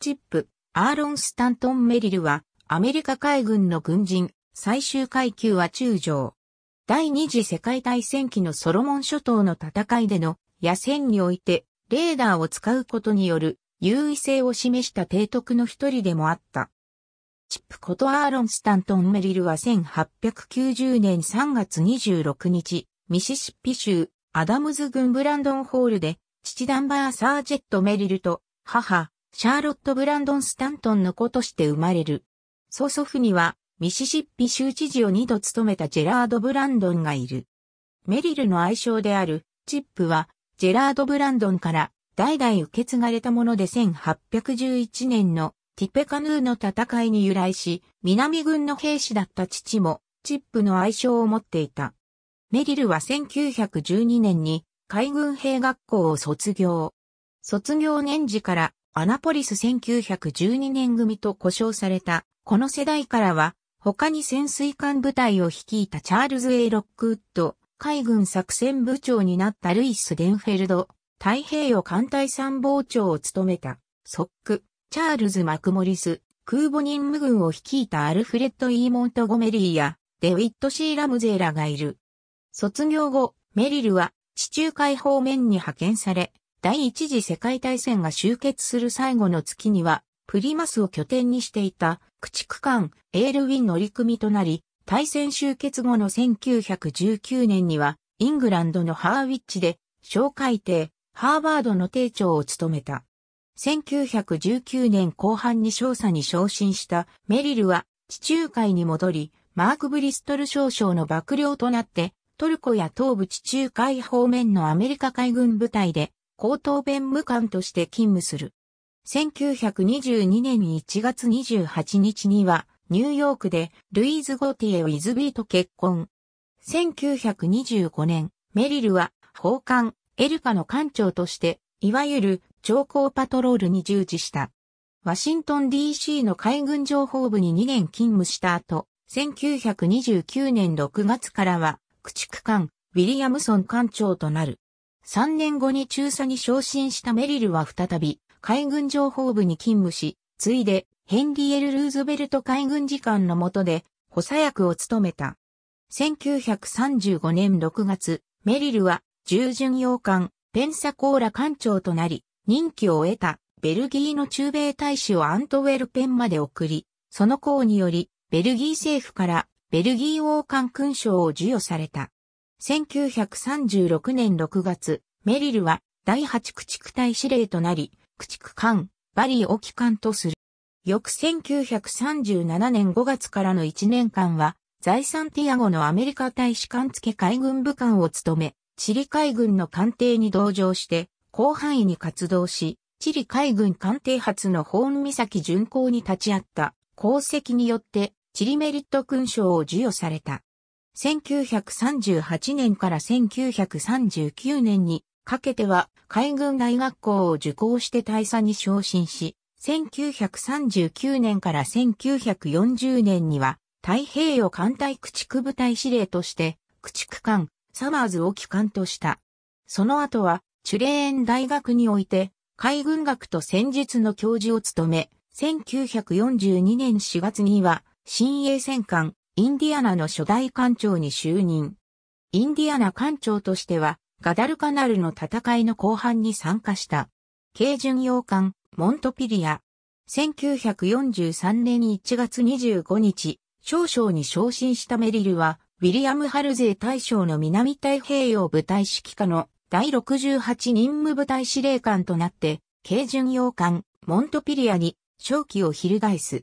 チップ、アーロン・スタントン・メリルは、アメリカ海軍の軍人、最終階級は中将。第二次世界大戦期のソロモン諸島の戦いでの野戦において、レーダーを使うことによる優位性を示した提督の一人でもあった。チップことアーロン・スタントン・メリルは1890年3月26日、ミシシッピ州アダムズ郡ブランドンホールで、父ダンバー・サージェット・メリルと母、シャーロット・ブランドン・スタントンの子として生まれる。曽祖父には、ミシシッピ州知事を二度務めたジェラード・ブランドンがいる。メリルの愛称である、チップは、ジェラード・ブランドンから代々受け継がれたもので1811年のティペカヌーの戦いに由来し、南軍の兵士だった父も、チップの愛称を持っていた。メリルは1912年に海軍兵学校を卒業。卒業年次からアナポリス1912年組と呼称された、この世代からは、他に潜水艦部隊を率いたチャールズ・エロックウッド、海軍作戦部長になったルイス・デンフェルド、太平洋艦隊参謀長を務めた、ソック、チャールズ・マクモリス、空母任務軍を率いたアルフレッド・イー・モントゴメリーや、デウィット・シー・ラムゼーラがいる。卒業後、メリルは地中海方面に派遣され、第一次世界大戦が終結する最後の月には、プリマスを拠点にしていた駆逐艦エールウィン乗組となり、大戦終結後の1919年には、イングランドのハーウィッチで、小海艇、ハーバードの艇長を務めた。1919年後半に少佐に昇進したメリルは、地中海に戻り、マーク・ブリストル少将の幕僚となって、トルコや東部地中海方面のアメリカ海軍部隊で高等弁務官として勤務する。1922年1月28日には、ニューヨークでルイーズ・ゴティエ・ウィズビーと結婚。1925年、メリルは、法官、エルカの艦長として、いわゆる、長江パトロールに従事した。ワシントン DC の海軍情報部に2年勤務した後、1929年6月からは、駆逐艦、ウィリアムソン艦長となる。3年後に中佐に昇進したメリルは再び海軍情報部に勤務し、ついでヘンリエル・ルーズベルト海軍次官の下で補佐役を務めた。1935年6月、メリルは従順洋艦ペンサコーラ艦長となり、任期を得たベルギーの駐米大使をアントウェルペンまで送り、その功により、ベルギー政府からベルギー王冠勲章を授与された。1936年6月、メリルは第8駆逐隊司令となり、駆逐艦、バリーを機関とする。翌1937年5月からの1年間は、財産ティアゴのアメリカ大使館付海軍部官を務め、チリ海軍の艦艇に同乗して、広範囲に活動し、チリ海軍艦艇発のホーン岬巡航に立ち会った功績によって、チリメリット勲章を授与された。1938年から1939年にかけては海軍大学校を受講して大佐に昇進し、1939年から1940年には太平洋艦隊駆逐部隊司令として駆逐艦サマーズを機関とした。その後はチュレーン大学において海軍学と戦術の教授を務め、1942年4月には新鋭戦艦インディアナの初代艦長に就任。インディアナ艦長としては、ガダルカナルの戦いの後半に参加した。軽巡洋艦、モントピリア。1943年1月25日、少将に昇進したメリルは、ウィリアム・ハルゼー大将の南太平洋部隊指揮下の第68任務部隊司令官となって、軽巡洋艦、モントピリアに、正気を翻す。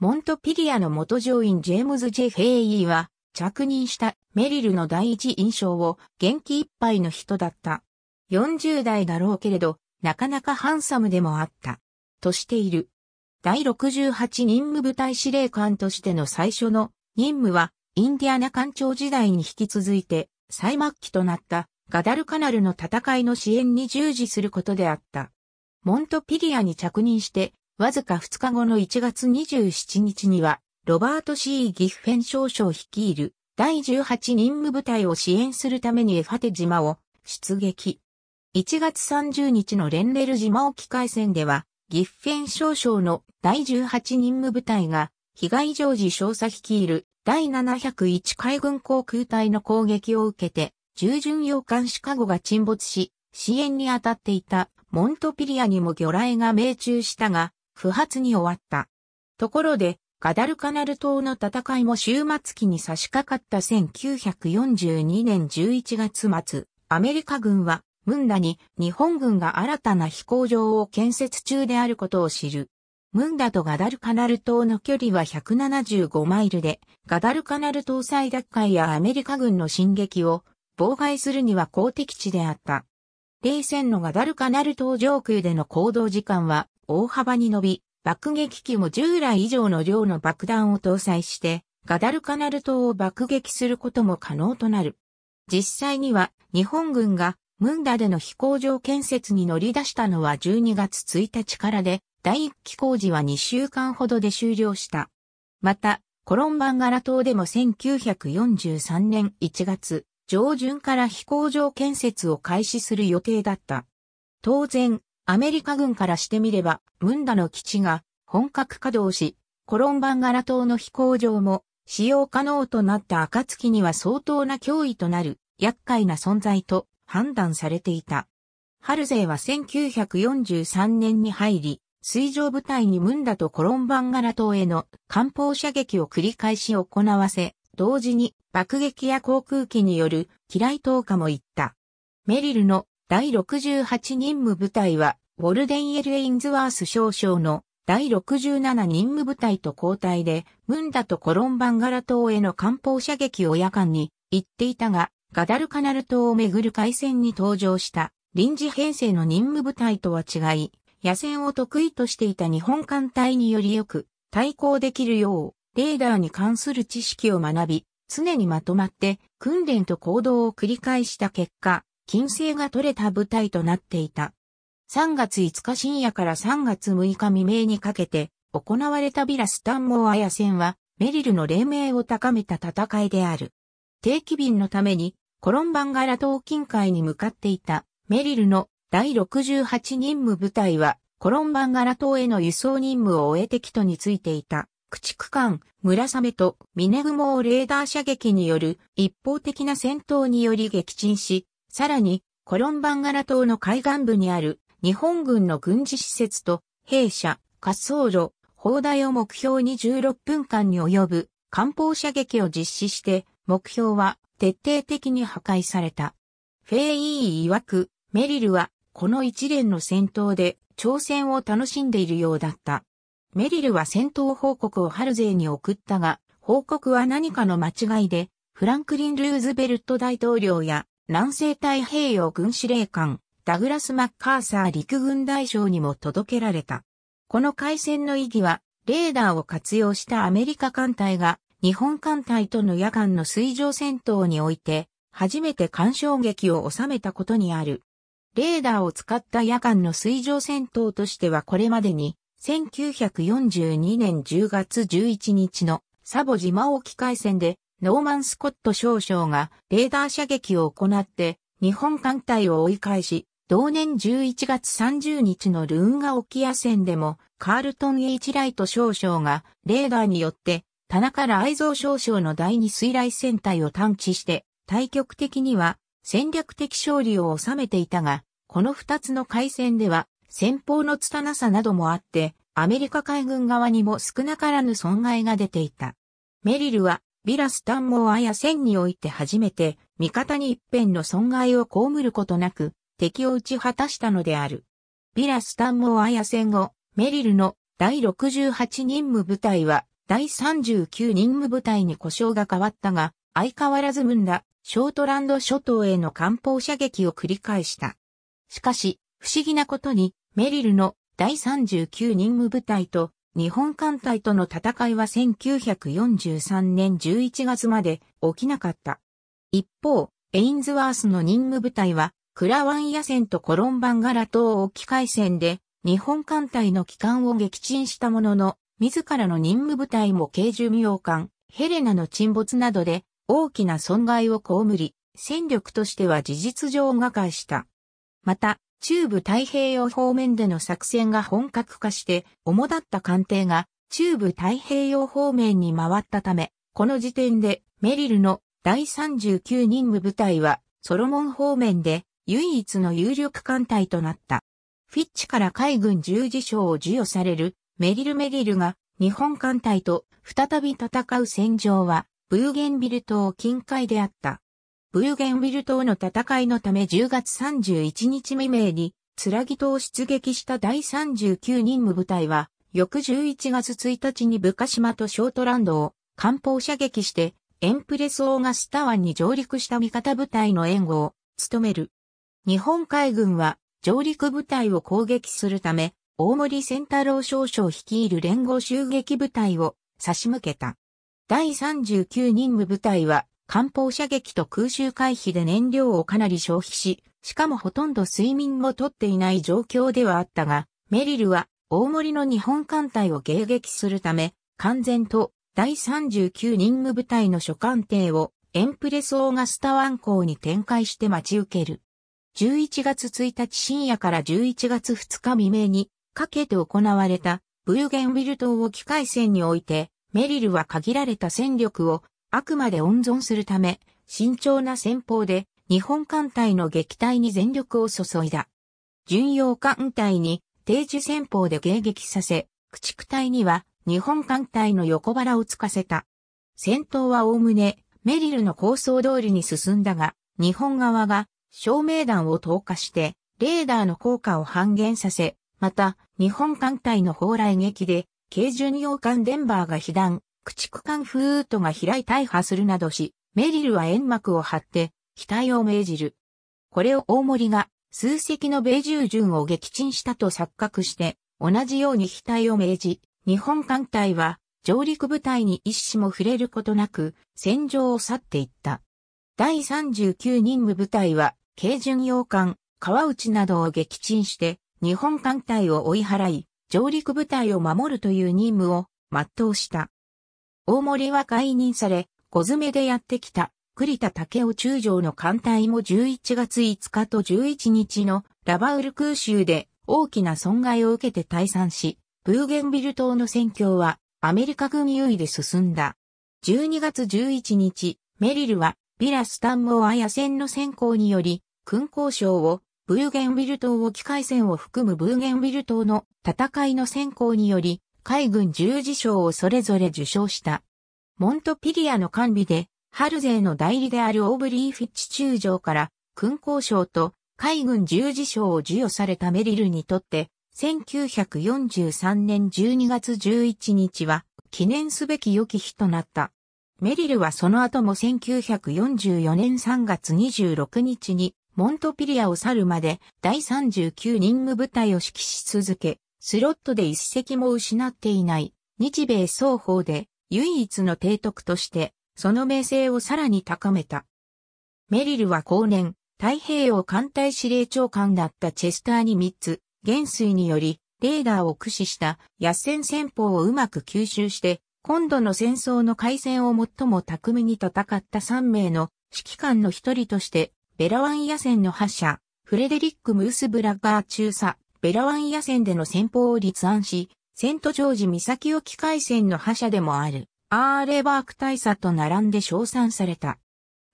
モントピリアの元上院ジェームズ・ジェ・フェイイーは、着任したメリルの第一印象を元気いっぱいの人だった。40代だろうけれど、なかなかハンサムでもあった。としている。第68任務部隊司令官としての最初の任務は、インディアナ艦長時代に引き続いて、最末期となったガダルカナルの戦いの支援に従事することであった。モントピリアに着任してわずか2日後の1月27日には、ロバート C. ギフフェン少将率いる第18任務部隊を支援するためにエファテ島を出撃。1月30日のレンレル島沖海戦では、ギフフェン少将の第18任務部隊が、被害常時少佐率いる第701海軍航空隊の攻撃を受けて、従順洋艦シカゴが沈没し、支援に当たっていたモントピリアにも魚雷が命中したが、不発に終わった。ところで、ガダルカナル島の戦いも終末期に差し掛かった1942年11月末、アメリカ軍は、ムンダに日本軍が新たな飛行場を建設中であることを知る。ムンダとガダルカナル島の距離は175マイルで、ガダルカナル島最奪回やアメリカ軍の進撃を妨害するには公的地であった。冷戦のガダルカナル島上空での行動時間は大幅に伸び、爆撃機も従来以上の量の爆弾を搭載して、ガダルカナル島を爆撃することも可能となる。実際には日本軍がムンダでの飛行場建設に乗り出したのは12月1日からで、第1期工事は2週間ほどで終了した。また、コロンバンガラ島でも1943年1月上旬から飛行場建設を開始する予定だった。当然、アメリカ軍からしてみれば、ムンダの基地が本格稼働し、コロンバンガラ島の飛行場も使用可能となった暁には相当な脅威となる厄介な存在と判断されていた。ハルゼイは1943年に入り、水上部隊にムンダとコロンバンガラ島への艦砲射撃を繰り返し行わせ、同時に爆撃や航空機による機雷投下も行った。メリルの第68任務部隊は、ウォルデン・エル・エインズワース少将の第67任務部隊と交代で、ムンダとコロンバンガラ島への艦砲射撃を夜間に行っていたが、ガダルカナル島をめぐる海戦に登場した臨時編成の任務部隊とは違い、野戦を得意としていた日本艦隊によりよく対抗できるよう、レーダーに関する知識を学び、常にまとまって訓練と行動を繰り返した結果、金星が取れた舞台となっていた。3月5日深夜から3月6日未明にかけて行われたビラスタンモーアヤ戦はメリルの黎明を高めた戦いである。定期便のためにコロンバンガラ島近海に向かっていたメリルの第68任務部隊はコロンバンガラ島への輸送任務を終えて基礎についていた駆逐艦村雨とミネグモをレーダー射撃による一方的な戦闘により撃沈しさらに、コロンバンガラ島の海岸部にある日本軍の軍事施設と兵舎、滑走路、砲台を目標に16分間に及ぶ艦砲射撃を実施して、目標は徹底的に破壊された。フェイイー曰く、メリルはこの一連の戦闘で挑戦を楽しんでいるようだった。メリルは戦闘報告をハルゼーに送ったが、報告は何かの間違いで、フランクリン・ルーズベルト大統領や南西太平洋軍司令官、ダグラス・マッカーサー陸軍大将にも届けられた。この海戦の意義は、レーダーを活用したアメリカ艦隊が、日本艦隊との夜間の水上戦闘において、初めて干渉劇を収めたことにある。レーダーを使った夜間の水上戦闘としてはこれまでに、1942年10月11日のサボジマ沖海戦でノーマン・スコット少将がレーダー射撃を行って日本艦隊を追い返し、同年11月30日のルーンガ沖野戦でもカールトン・エイチライト少将がレーダーによって田中雷蔵少将の第二水雷戦隊を探知して対局的には戦略的勝利を収めていたが、この二つの海戦では戦法の拙さなどもあってアメリカ海軍側にも少なからぬ損害が出ていた。メリルはビラスタンモアや戦において初めて、味方に一辺の損害を被ることなく、敵を打ち果たしたのである。ビラスタンモアや戦後、メリルの第68任務部隊は、第39任務部隊に故障が変わったが、相変わらずムンラ、ショートランド諸島への艦砲射撃を繰り返した。しかし、不思議なことに、メリルの第39任務部隊と日本艦隊との戦いは1943年11月まで起きなかった。一方、エインズワースの任務部隊は、クラワン野戦とコロンバンガラ島沖海戦で、日本艦隊の機関を撃沈したものの、自らの任務部隊も軽重。妙艦、ヘレナの沈没などで、大きな損害を被り、戦力としては事実上瓦解した。また、中部太平洋方面での作戦が本格化して、主だった艦艇が中部太平洋方面に回ったため、この時点でメリルの第39任務部隊はソロモン方面で唯一の有力艦隊となった。フィッチから海軍十字章を授与されるメリルメリルが日本艦隊と再び戦う戦場はブーゲンビル島近海であった。ブーゲンウィル島の戦いのため10月31日未明に、ツラギ島を出撃した第39任務部隊は、翌11月1日にブカ島とショートランドを艦砲射撃して、エンプレスオーガスタ湾に上陸した味方部隊の援護を務める。日本海軍は上陸部隊を攻撃するため、大森仙太郎少将率いる連合襲撃部隊を差し向けた。第39任務部隊は艦砲射撃と空襲回避で燃料をかなり消費し、しかもほとんど睡眠もとっていない状況ではあったが、メリルは大森の日本艦隊を迎撃するため、完全と第39任務部隊の諸艦艇をエンプレスオーガスタ湾港に展開して待ち受ける。11月1日深夜から11月2日未明にかけて行われたブーゲンウィル島を機械戦において、メリルは限られた戦力をあくまで温存するため、慎重な戦法で日本艦隊の撃退に全力を注いだ。巡洋艦隊に定時戦法で迎撃させ、駆逐隊には日本艦隊の横腹をつかせた。戦闘はおおむねメリルの構想通りに進んだが、日本側が照明弾を投下してレーダーの効果を半減させ、また日本艦隊の砲来撃で軽巡洋艦デンバーが被弾、駆逐艦フートが開大破するなどし、メリルは煙幕を張って、体を命じる。これを大森が、数隻の米従順を撃沈したと錯覚して、同じように体を命じ、日本艦隊は、上陸部隊に一死も触れることなく、戦場を去っていった。第39任務部隊は、軽巡洋艦、川内などを撃沈して、日本艦隊を追い払い、上陸部隊を守るという任務を全うした。大森は解任され、小詰めでやってきた、栗田武雄中将の艦隊も11月5日と11日のラバウル空襲で大きな損害を受けて退散し、ブーゲンビル島の戦況はアメリカ軍優位で進んだ。12月11日、メリルはビラスタンモア野戦の先行により、軍交渉をブーゲンビル島沖海戦を含むブーゲンビル島の戦いの先行により、海軍十字章をそれぞれ受賞した。モントピリアの管理で、ハルゼーの代理であるオーブリー・フィッチ中将から勲功章と海軍十字章を授与されたメリルにとって、1943年12月11日は記念すべき良き日となった。メリルはその後も1944年3月26日にモントピリアを去るまで第39任務部隊を指揮し続け、スロットで一席も失っていない日米双方で唯一の提督としてその名声をさらに高めた。メリルは後年、太平洋艦隊司令長官だったチェスターに3つ、元帥により、レーダーを駆使した野戦戦法をうまく吸収して、今度の戦争の開戦を最も巧みに戦った3名の指揮官の一人として、ベラワン野戦の覇者、フレデリック・ムース・ブラッガー中佐、ベラワン野戦での戦法を立案し、セントジョージ岬沖海戦の覇者でもある、アーレバーク大佐と並んで称賛された。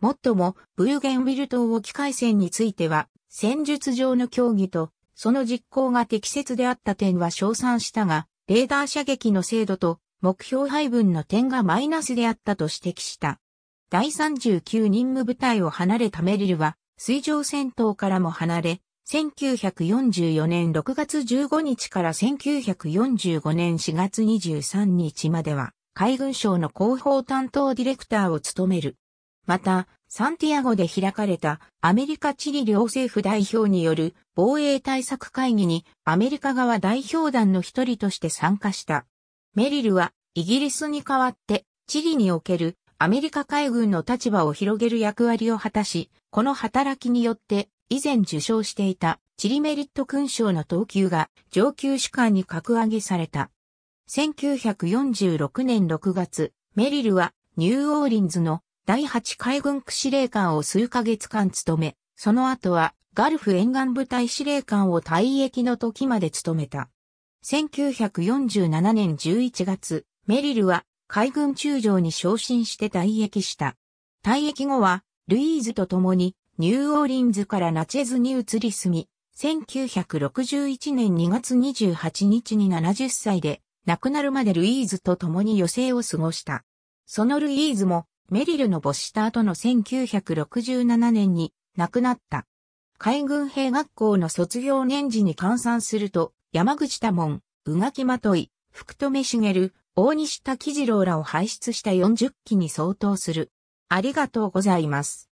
もっとも、ブーゲンウィル島沖海戦については、戦術上の競技と、その実行が適切であった点は称賛したが、レーダー射撃の精度と目標配分の点がマイナスであったと指摘した。第39任務部隊を離れたメリルは、水上戦闘からも離れ、1944年6月15日から1945年4月23日までは、海軍省の広報担当ディレクターを務める。また、サンティアゴで開かれたアメリカチリ両政府代表による防衛対策会議にアメリカ側代表団の一人として参加した。メリルはイギリスに代わってチリにおけるアメリカ海軍の立場を広げる役割を果たし、この働きによって以前受賞していたチリメリット勲章の等級が上級士官に格上げされた。1946年6月、メリルはニューオーリンズの第8海軍区司令官を数ヶ月間務め、その後はガルフ沿岸部隊司令官を退役の時まで務めた。1947年11月、メリルは海軍中将に昇進して退役した。退役後は、ルイーズと共にニューオーリンズからナチェズに移り住み、1961年2月28日に70歳で亡くなるまでルイーズと共に余生を過ごした。そのルイーズもメリルの没した後の1967年に亡くなった。海軍兵学校の卒業年次に換算すると、山口多門、宇垣まとい、福留茂、大西滝次郎らを輩出した40期に相当する。ありがとうございます。